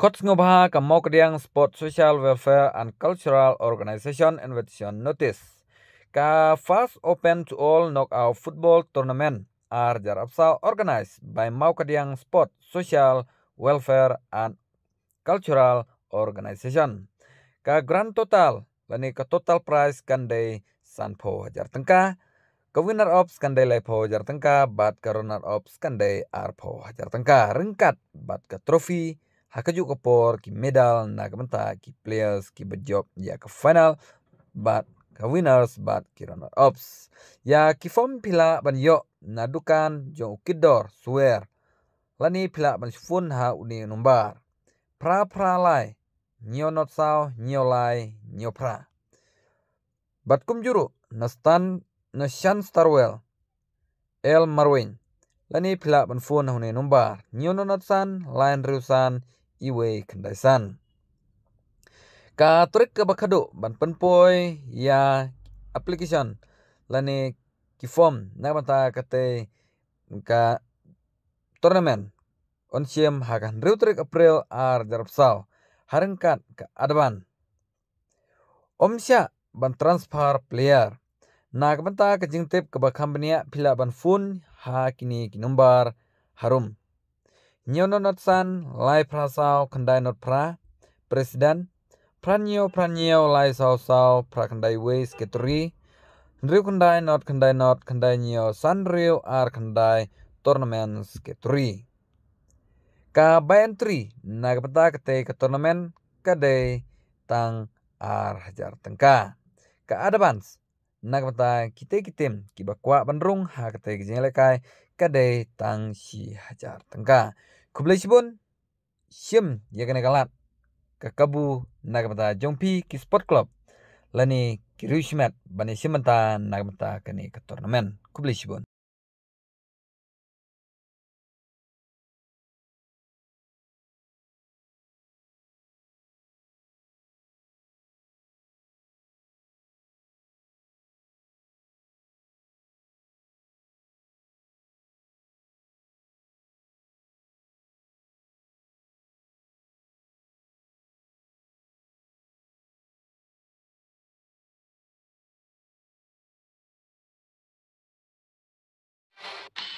Kotsngova Kediang Sport Social Welfare and Cultural Organization Invitation Notice. Ka fast open to all knockout football tournament are jarapsa organized by Kediang Sport Social Welfare and Cultural Organization. Ka grand total lani ka total prize kandai sanpo hajar tengka. Ka winner of skandai lepo hajar tengka bat ka runner of skandai arpo hajar tengka rengkat bat ka trophy hakaju ka por ki medal na ka menta ki players ki bejob ya ke final but ka winners but ki runner ups ya ki form pila ban yo na dukan jo ukidor swear lani pila ban fun ha uni numbar pra pra lai nyo not sao nyo lai nyo pra bat kum juru na stan na shan starwell el marwin lani pila ban fun ha uni numbar nyo not san lain rusan iwe kendaisan. Ka turik ke bakado ban penpoi ya application lani ki form na banta kate ka tournament on siem hakan reutrek april ar Sao harengkat ka advan omsya ban transfer player nak banta ke jingtip ke ba pila ban fun ha kini kinumbar harum Nyononotsan lai prasau kendai not pra presiden pranyo pranyo lai sau sau pra kendai wei sketuri Ndriu kendai not kendai not kendai nyo san riu ar kendai Tournament sketuri ka bentri na kepeta kete ke turnamen kade tang ar hajar tengka ka advance na kepeta kite kitem kibakwa bandrung ha lekai jenglekai Kade, tang si hajar tengka Kublai-sibun, shim yakane kekabu Kakabu nagamata jongpi ki sport club. Lani kirushimat bani shimanta nagamata kani ke turnamen. Kublai-sibun. you